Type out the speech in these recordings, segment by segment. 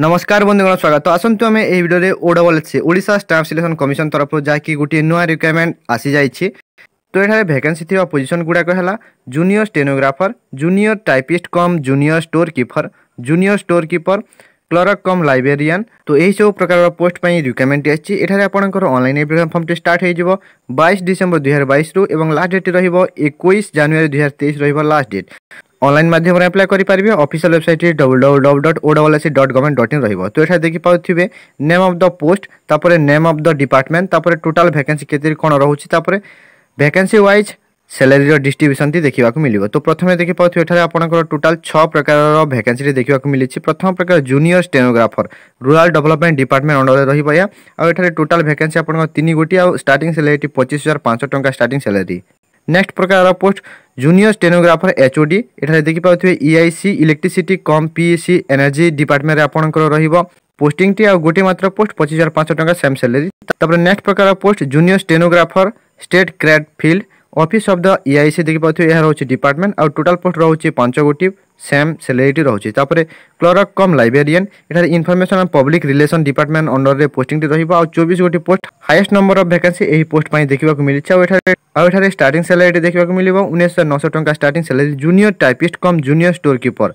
ନମସ୍କାର ବନ୍ଧୁଗଣ ସ୍ୱାଗତ ଆସନ୍ତୁ ଆମେ ଏହି ଭିଡ଼ିଓରେ O double C Odisha staff selection commission ତରଫରୁ ଯାହାକି ଗୋଟିଏ ନୂଆ ରିକ୍ୱାରମେଣ୍ଟ ଆସିଯାଇଛି ତ ଏଠାରେ ଭ୍ୟାକେନ୍ସି ଥିବା ପୋଜିସନ୍ ଗୁଡ଼ାକ ହେଲା junior stenographer junior typist cum junior store keeper junior store keeper clerk cum librarian তো এইসব প্রকার পোস্ট পাই রিকমেন্ড আসছে এখানে আপনার অনলাইন এপ্লিকেশন ফর্মটি স্টার্ট হয়ে যাব বাইশ ডিসেম্বর দুই হাজার বাইশ এবং লাস্ট ডেট রহব একুশ জানুয়ারি দুই হাজার তেইশ রহব লাস্ট ডেট অনলাইন মাধ্যমে এপ্লাই করি পারবি অফিশিয়াল ওয়েবসাইট www.owsc.gov.in রইবো তো এটা দেখি পাউতিবে নেম অফ দা পোস্ট তারপরে নেম অফ দা ডিপার্টমেন্ট তারপরে টোটাল ভ্যাকেন্সি কত কোন রহুচি তারপরে ভ্যাকেন্সি ওয়াইজ স্যালারি আর ডিস্ট্রিবিউশনতি দেখিবাকো মিলিবো তো প্রথমে দেখি পাউতি এঠারে আপনাক টোটাল 6 প্রকারের ভ্যাকেন্সি দেখিবাকো মিলেছি প্রথম প্রকার junior stenographer rural development department আন্ডারে রইবা ইয়া আর এঠারে টোটাল ভ্যাকেন্সি আপনাক 3টি গোটি আর স্টার্টিং স্যালারি 25500 টাকা স্টার্টিং স্যালারি नेक्स्ट प्रकार पोस्ट জুনিয়র স্টেনোগ্রাফর এচওডি এখানে দেখিপাওয়া EIC electricity cum PAC energy ডিপার্টমেন্টে আপনার রহব পোস্টিংটি আোটি মাত্র পোস্ট পঁচিশ হাজার পাঁচশো টাকা সেম স্যালারি তাপরে নেক্সট প্রকার post junior stenographer state grade field office of the EIC देखि पाथियो यहा रहौछि डिपार्टमेंट आ टोटल पोस्ट रहौछि पांच गोटी सेम सैलरीटी रहौछि तापर क्लर्क कम लाइब्रेरियन एठार information and public relation department under रे पोस्टिंग ति रहिबो आ 24 गोटी पोस्ट हाईएस्ट नंबर ऑफ वैकेंसी एही पोस्ट पई देखिबा को मिलिछ आ एठार आ एठार स्टार्टिंग सैलरीटी देखिबा को मिलिबो 1900 टका starting salary junior typist cum junior store keeper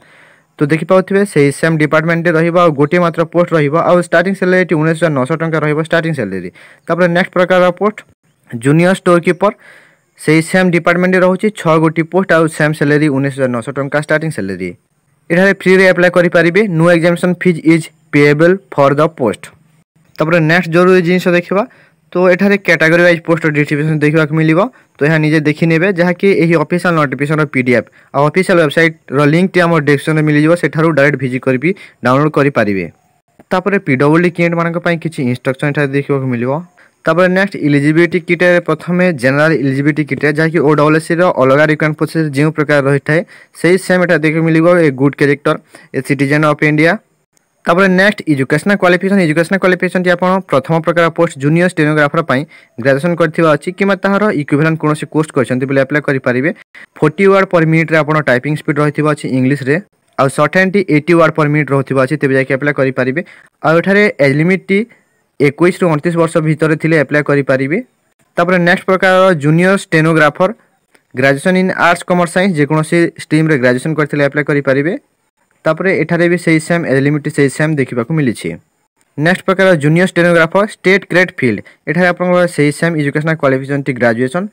तो देखि पाथिबे सेही सेम डिपार्टमेंट रहिबो आ गोटी मात्र पोस्ट रहिबो आ स्टार्टिंग सैलरीटी 1900 टका रहिबो स्टार्टिंग सैलरी तापर नेक्स्ट प्रकार of post junior store keeper সেই ସେମ୍ ଡିପାର୍ଟମେଣ୍ଟରେ ରହୁଛି ଛଅ ଗୋଟି ପୋଷ୍ଟ ଆଉ ସେମ୍ ସାଲେରୀ ଉଣେଇଶ ହଜାର ନଅଶହ ଟଙ୍କା ଷ୍ଟାର୍ଟିଂ ସାଲେରୀ ଏଠାରେ ଫ୍ରିରେ ଆପ୍ଲାଏ କରିପାରିବେ no examination fee is payable for the post ତାପରେ ନେକ୍ସଟ ଜରୁରୀ ଜିନିଷ ଦେଖିବା ତ ଏଠାରେ କ୍ୟାଟାଗୋରୀ ୱାଇଜ୍ ପୋଷ୍ଟ ଡିଷ୍ଟ୍ରିବ୍ୟୁସନ୍ ଦେଖିବାକୁ ମିଳିବ ତ ଏହା ନିଜେ ଦେଖିନେବେ ଯାହାକି ଏହି ଅଫିସିଆଲ୍ ନୋଟିଫିକେସନ୍ର ପି ଡି ଏଫ୍ ଆଉ ଅଫିସିଆଲ୍ ୱେବସାଇଟ୍ର ଲିଙ୍କଟି ଆମ ଡିସ୍କ୍ରିପ୍ସନ୍ରେ ମିଳିଯିବ ସେଠାରୁ ଡାଇରେକ୍ଟ ଭିଜିଟ୍ କରିବି ଡାଉନଲୋଡ଼୍ କରିପାରିବେ ତାପରେ ପି ଡବ୍ଲ୍ୟୁ ଡି କ୍ଲିଏଣ୍ଟମାନଙ୍କ ପାଇଁ କିଛି ଇନଷ୍ଟ୍ରକ୍ସନ୍ ଏଠାରେ ଦେଖିବାକୁ ମିଳିବ তারপরে নেক্সট ইলিজিবিলিটি কিটে প্রথমে জেনারেল ইলিজিবিলিটি কিটে ଯାହାକି ଓ ଡବ୍ଲୁଏସ୍ସିର ଅଲଗା ରିକ୍ରୁଟମେଣ୍ଟ ପ୍ରୋସେସ୍ ଯେଉଁ ପ୍ରକାର ରହିଥାଏ ସେଇ ସେମ୍ ଏଟା ଦେଖି ମିଳିବ a good character a citizen of India ତାପରେ ନେକ୍ସଟ ଏଜୁକେସନାଲ କ୍ୱାଲିଫିକେସନ ଏଜୁକେସନାଲ କ୍ୱାଲିଫିକେସନଟି ଆପଣ ପ୍ରଥମ ପ୍ରକାର ପୋଷ୍ଟ ଜୁନିୟର ଷ୍ଟେନୋଗ୍ରାଫର ପାଇଁ ଗ୍ରାଜୁଏସନ କରିଥିବା ଅଛି କିମ୍ବା ତାହାର ଇକ୍ୟୁଭେଲାଣ୍ଟ କୌଣସି କୋର୍ସ କରିଛନ୍ତି ବୋଲେ ଆପ୍ଲାଏ କରିପାରିବେ ଫୋର୍ଟି ୱାର୍ଡ ପର୍ ମିନିଟ୍ରେ ଆପଣ ଟାଇପିଂ ସ୍ପିଡ୍ ରହିଥିବା ଅଛି ଇଂଲିଶରେ ଆଉ ସର୍ଟ ହ୍ୟାଣ୍ଡଟି ଏଇଟି ୱାର୍ଡ ପର୍ ମିନିଟ୍ ରହୁଥିବା ଅଛି ତେବେ ଯାଇକି ଆପ୍ଲାଏ କରିପାରିବେ ଆଉ ଏଠାରେ ଏଜ୍ ଲିମିଟ୍ଟି ଏକୋଇଶରୁ ଅଣତିରିଶ ବର୍ଷ ଭିତରେ ଥିଲେ ଆପ୍ଲାଏ କରିପାରିବେ ତାପରେ ନେକ୍ସଟ ପ୍ରକାରର junior stenographer graduation in arts commerce science ଯେକୌଣସି ଷ୍ଟ୍ରିମ୍ରେ ଗ୍ରାଜୁଏସନ୍ କରିଥିଲେ ଆପ୍ଲାଏ କରିପାରିବେ ତାପରେ ଏଠାରେ ବି ସେଇ ସେମ୍ ଏଲିମିଟି ସେଇ ସେମ୍ ଦେଖିବାକୁ ମିଳିଛି ନେକ୍ସଟ ପ୍ରକାର junior stenographer state grade field ଏଠାରେ ଆପଣଙ୍କର ସେଇ ସେମ୍ ଏଜୁକେସନାଲ୍ କ୍ୱାଲିଫିକେସନ୍ ଟି ଗ୍ରାଜୁଏସନ୍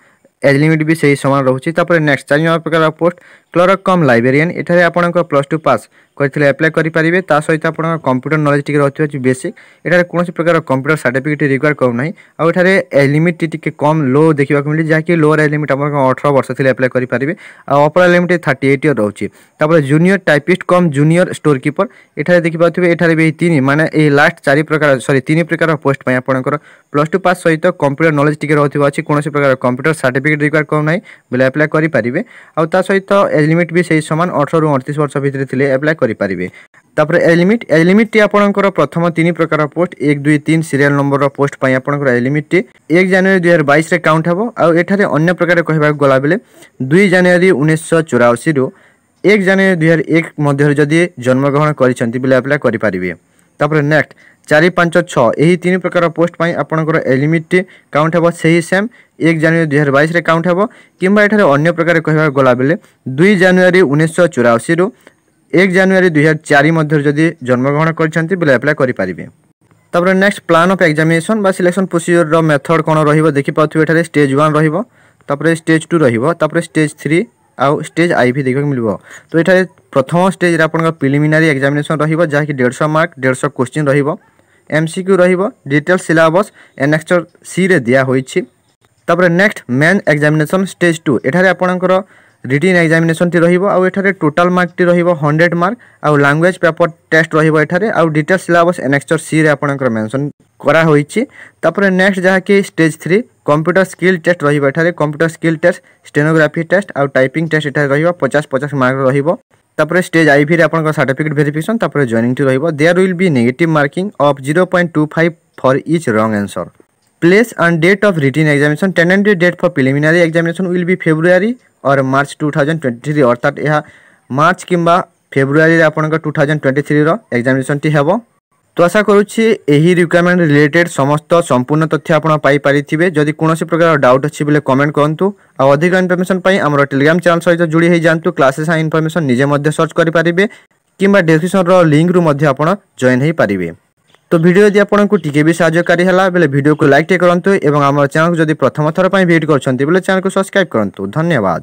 ଏଜ୍ ଲିମିଟ୍ ବି ସେହି ସମାନ ରହୁଛି ତାପରେ ନେକ୍ସଟ ଚାରି ନମ୍ବର ପ୍ରକାର ପୋଷ୍ଟ କ୍ଲର୍କ କମ୍ ଲାଇବ୍ରେରିଆନ୍ ଏଠାରେ ଆପଣଙ୍କର ପ୍ଲସ୍ ଟୁ ପାସ୍ কয়টিলে এপ্লাই করি পারিবে তা সহিত আপন কম্পিউটার নলেজ টিকে রহতি আছে বেসিক এটারে কোনসি প্রকার কম্পিউটার সার্টিফিকেট রিকোয়ার কৰো নাই আৰু এটারে এ লিমিট টিকে কম লো দেখিবা কমলে যা কি লোअर লিমিট আমাৰ 18 বছৰ তলে এপ্লাই কৰি পারিবে আৰু আপাৰ লিমিট 38 ইয়াৰ ৰহুচি তাৰ পাৰ junior typist cum junior store keeper এটারে দেখিবা থৈ এটারে বেয়ি তিনি মানে এই লাষ্ট চাৰি প্রকার সৰি তিনি প্রকারৰ পোষ্ট মই আপনকৰ প্লাস 2 পাস সহিত কম্পিউটার নলেজ টিকে রহতি আছে কোনসি প্রকার কম্পিউটার সার্টিফিকেট রিকোয়ার কৰো নাই বলে এপ্লাই কৰি পারিবে আৰু তা সহিত এ লিমিট বি সেই সমান 18 ৰ 38 বছৰ ভিতৰত তলে এপ্লাই କରିପାରିବେ ତାପରେ ଏଲିମିଟ୍ ଏଲିମିଟ୍ଟି ଆପଣଙ୍କର ପ୍ରଥମ ତିନି ପ୍ରକାର ପୋଷ୍ଟ ଏକ ଦୁଇ ତିନି ସିରିଏଲ୍ ନମ୍ବରର ପୋଷ୍ଟ ପାଇଁ ଆପଣଙ୍କର ଏଲିମିଟ୍ଟି ଏକ ଜାନୁଆରୀ ଦୁଇହଜାର ବାଇଶରେ କାଉଣ୍ଟ ହେବ ଆଉ ଏଠାରେ ଅନ୍ୟ ପ୍ରକାର କହିବାକୁ ଗଲାବେଳେ ଦୁଇ ଜାନୁଆରୀ ଉଣେଇଶହ ଚଉରାଅଶୀରୁ ଏକ ଜାନୁଆରୀ ଦୁଇହଜାର ଏକ ମଧ୍ୟରେ ଯଦି ଜନ୍ମଗ୍ରହଣ କରିଛନ୍ତି ବୋଲେ ଆପ୍ଲାଏ କରିପାରିବେ ତାପରେ ନେକ୍ସଟ ଚାରି ପାଞ୍ଚ ଛଅ ଏହି ତିନି ପ୍ରକାର ପୋଷ୍ଟ ପାଇଁ ଆପଣଙ୍କର ଏଲିମିଟ୍ଟି କାଉଣ୍ଟ ହେବ ସେହି ସେମ୍ ଏକ ଜାନୁଆରୀ ଦୁଇହଜାର ବାଇଶରେ କାଉଣ୍ଟ ହେବ କିମ୍ବା ଏଠାରେ ଅନ୍ୟ ପ୍ରକାର କହିବାକୁ ଗଲାବେଳେ ଦୁଇ ଜାନୁଆରୀ ଉଣେଇଶହ ଚଉରାଅଶୀରୁ এক ଜାନୁଆରୀ ଦୁଇହଜାର ଚାରି ମଧ୍ୟରେ ଯଦି ଜନ୍ମଗ୍ରହଣ କରିଛନ୍ତି ବୋଲେ ଆପ୍ଲାଏ କରିପାରିବେ ତାପରେ ନେକ୍ସଟ ପ୍ଲାନ୍ ଅଫ୍ ଏକ୍ଜାମିନେସନ୍ ବା ସିଲେକ୍ସନ୍ ପ୍ରୋସିଜିଓରର ମେଥଡ଼ କ'ଣ ରହିବ ଦେଖିପାରୁଥିବେ ଏଠାରେ ଷ୍ଟେଜ୍ ୱାନ୍ ରହିବ ତାପରେ ଷ୍ଟେଜ୍ ଟୁ ରହିବ ତାପରେ ଷ୍ଟେଜ୍ ଥ୍ରୀ ଆଉ ଷ୍ଟେଜ୍ ଆଇ ଭି ଦେଖିବାକୁ ମିଳିବ ତ ଏଠାରେ ପ୍ରଥମ ଷ୍ଟେଜ୍ରେ ଆପଣଙ୍କ ପ୍ରିଲିମିନାରୀ ଏକ୍ଜାମିନେସନ୍ ରହିବ ଯାହାକି ଦେଢ଼ଶହ ମାର୍କ ଦେଢ଼ଶହ କୋଶ୍ଚିନ୍ ରହିବ ଏମ୍ ସି କ୍ୟୁ ରହିବ ଡିଟେଲ୍ ସିଲାବସ୍ ଏନେକ୍ସଚର୍ ସିରେ ଦିଆହୋଇଛି ତାପରେ next main examination stage two ଏଠାରେ ଆପଣଙ୍କର রিটিন এক্সামিনেসনটি রহব আঠারে টোটাল মার্কটি রহব hundred mark language paper test রহব এখানে আিটেল সিলাবস এনেকচর সি রে আপনার মেনশন করা হয়েছে তাপরে নেক্সট যা কি stage three computer skill test রহব এখানে computer skill test stenography test typing test এখানে রহব পচাশ পচাশ মার্ক রহব তাপরে স্টেজ আইভি আপনার সার্টিফিকেট ভেরিফিকেসন তাপরে জয়নিংটি রহব there will be negative marking of zero point two five for each wrong answer place and date of written examination tentative date for preliminary examination will be february और March two thousand twenty three अर्थात यह मार्च किंवा ফেব্রুয়ারি আপনার two thousand twenty থ্রির এক্সামিনেসনটি হব তো আশা করছি এই রিকোয়ারমেন্ট রিলেটেড সমস্ত সম্পূর্ণ তথ্য আপনার পাইপারিবে যদি কোণী প্রকার ডাউট অছি বলে কমেন্ট করতু আধিক ইনফরমেশন পাই আমার টেলিগ্রাম চ্যানেল সহ যোড়ি হয়ে যাতে ক্লাসেস আর ইনফরমেশন নিজে মধ্যে সর্চ করে পারিবে কিংবা ডেসক্রিপশনর লিঙ্করু মধ্যে আপনার জয়েন হয়ে পারিবে তো ভিডিও যদি আপনার টিকে বি সাহায্যকারী হলা বেলে ভিডিওকে লাইকটি করতু এবং আমার চ্যানেল যদি প্রথম থর ভিজিট করছেন বেলে চ্যানেলকে সবসক্রাইব করতু ধন্যবাদ